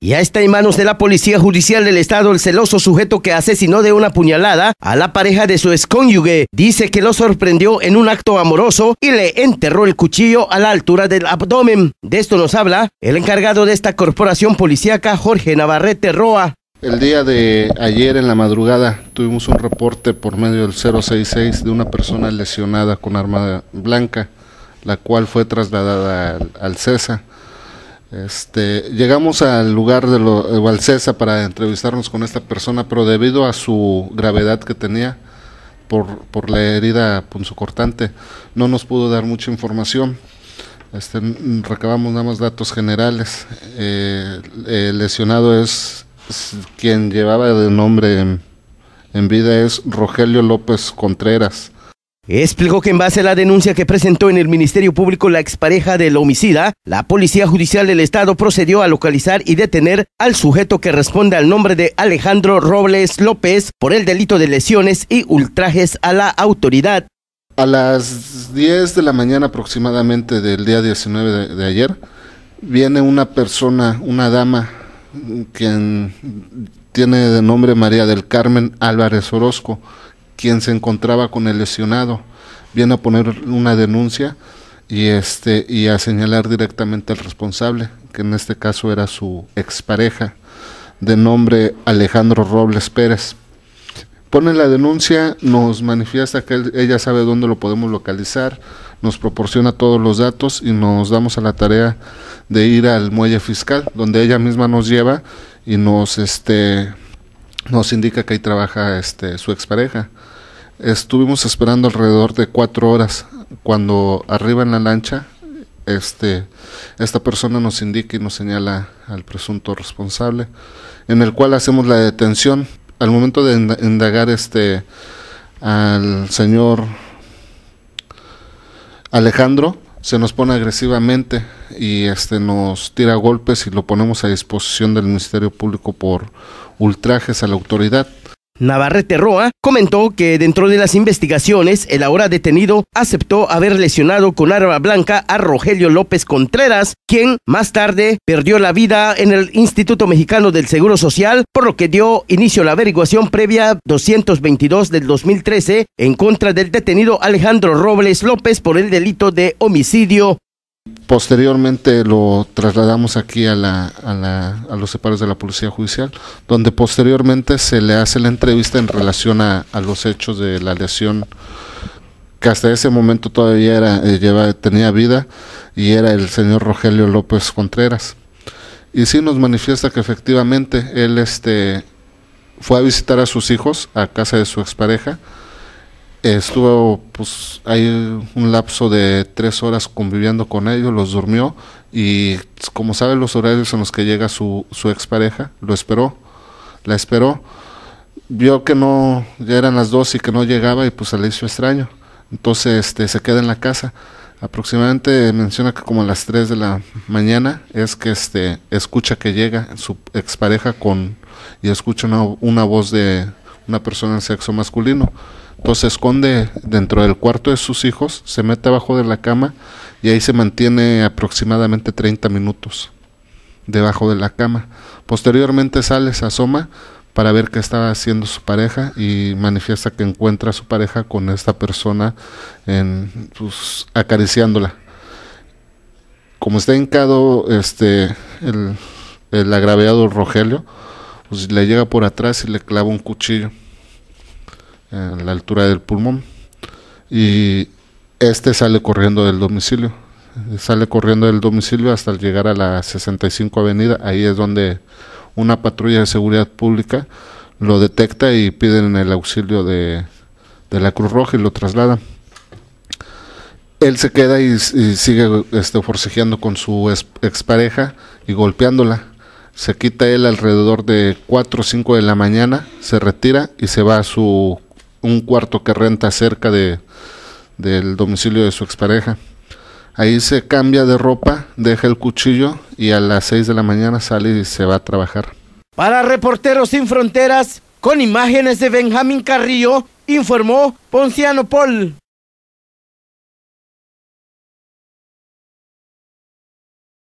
Ya está en manos de la Policía Judicial del Estado el celoso sujeto que asesinó de una puñalada a la pareja de su excónyuge. Dice que lo sorprendió en un acto amoroso y le enterró el cuchillo a la altura del abdomen. De esto nos habla el encargado de esta corporación policíaca, Jorge Navarrete Roa. El día de ayer en la madrugada tuvimos un reporte por medio del 066 de una persona lesionada con arma blanca, la cual fue trasladada al CESA este, llegamos al lugar de lo, eh, para entrevistarnos con esta persona, pero debido a su gravedad que tenía por, por la herida punzocortante, no nos pudo dar mucha información. Este, recabamos nada más datos generales. Eh, el lesionado es, quien llevaba de nombre en vida es Rogelio López Contreras Explicó que en base a la denuncia que presentó en el Ministerio Público la expareja del homicida, la Policía Judicial del Estado procedió a localizar y detener al sujeto que responde al nombre de Alejandro Robles López por el delito de lesiones y ultrajes a la autoridad. A las 10 de la mañana aproximadamente del día 19 de, ayer, viene una persona, una dama, quien tiene de nombre María del Carmen Álvarez Orozco, quien se encontraba con el lesionado, viene a poner una denuncia y este y a señalar directamente al responsable, que en este caso era su expareja de nombre Alejandro Robles Pérez. Pone la denuncia, nos manifiesta que ella sabe dónde lo podemos localizar, nos proporciona todos los datos y nos damos a la tarea de ir al muelle fiscal, donde ella misma nos lleva y nos este nos indica que ahí trabaja este su expareja. Estuvimos esperando alrededor de cuatro horas. Cuando arriba en la lancha, este, esta persona nos indica y nos señala al presunto responsable, en el cual hacemos la detención. Al momento de indagar este, al señor Alejandro, se nos pone agresivamente y este nos tira golpes y lo ponemos a disposición del Ministerio Público por ultrajes a la autoridad. Navarrete Roa comentó que dentro de las investigaciones, el ahora detenido aceptó haber lesionado con arma blanca a Rogelio López Contreras, quien más tarde perdió la vida en el Instituto Mexicano del Seguro Social, por lo que dio inicio a la averiguación previa 222 del 2013 en contra del detenido Alejandro Robles López por el delito de homicidio Posteriormente lo trasladamos aquí a, la, a, la, a, los separos de la Policía Judicial, donde posteriormente se le hace la entrevista en relación a, los hechos de la lesión que hasta ese momento todavía era, eh, tenía vida y era el señor Rogelio López Contreras. Y sí nos manifiesta que efectivamente él este, fue a visitar a sus hijos a casa de su expareja estuvo pues hay un lapso de tres horas conviviendo con ellos, los durmió y como sabe los horarios en los que llega su, expareja, lo esperó, la esperó, vio que no, ya eran las dos y que no llegaba y pues se le hizo extraño, entonces este, se queda en la casa, aproximadamente menciona que como a las tres de la mañana es que este, escucha que llega su expareja con, y escucha una, una voz de una persona en sexo masculino, se esconde dentro del cuarto de sus hijos, se mete abajo de la cama y ahí se mantiene aproximadamente 30 minutos debajo de la cama. Posteriormente sale, se asoma para ver qué estaba haciendo su pareja y manifiesta que encuentra a su pareja con esta persona en, pues, acariciándola. Como está hincado este, el, agraviado Rogelio, pues, le llega por atrás y le clava un cuchillo en la altura del pulmón. Y este sale corriendo del domicilio. Sale corriendo del domicilio hasta llegar a la 65 Avenida. Ahí es donde una patrulla de seguridad pública lo detecta y piden el auxilio de, la Cruz Roja y lo traslada. Él se queda y, sigue este, forcejeando con su expareja y golpeándola. Se quita él alrededor de 4 o 5 de la mañana, se retira y se va a su un cuarto que renta cerca de, del domicilio de su expareja. Ahí se cambia de ropa, deja el cuchillo y a las 6 de la mañana sale y se va a trabajar. Para Reporteros Sin Fronteras, con imágenes de Benjamín Carrillo, informó Ponciano Paul.